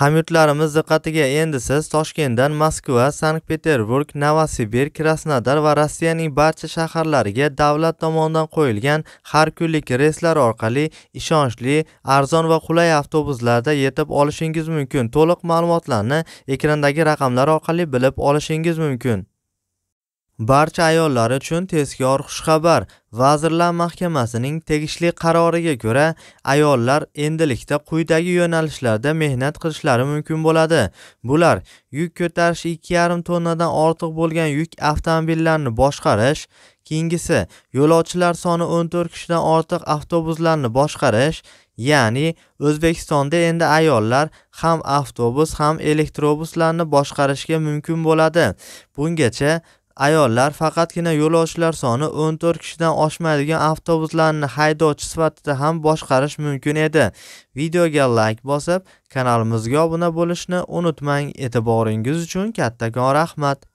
Hamyurtlarimiz diqqatiga endi siz Toshkentdan Moskva, Sankt-Peterburg, Novosibirsk, Krasnodar va Rossiyaning barcha shaharlariga davlat tomonidan qo'yilgan har kunlik reyslar orqali ishonchli, arzon va qulay avtobuslarda yetib olishingiz mumkin. To'liq ma'lumotlarni ekrandagi raqamlar orqali bilib olishingiz mumkin. barcha ayollar uchun tezkor xushxabar. Vazirlar Mahkamasining tegishli qaroriga ko'ra, ayollar endilikda quyidagi yo'nalishlarda mehnat qilishlari mumkin bo'ladi. Bular: yuk ko'tarish 2,5 tonnadan ortiq bo'lgan yuk avtomobillarini boshqarish, keyingisi yo'lovchilar soni 14 kishidan ortiq avtobuslarni boshqarish, Ya'ni O'zbekistonda endi ayollar ham avtobus, ham elektrobuslarni boshqarishga mumkin bo'ladi. Bungacha ayollar faqatgina yo'lovchilar soni 14 kishidan oshmaydigan avtobuslarni haydovchi sifatida ham boshqarish mumkin edi. Videoga layk bosib, kanalimizga obuna bo'lishni unutmang. E'tiboringiz uchun kattakon rahmat.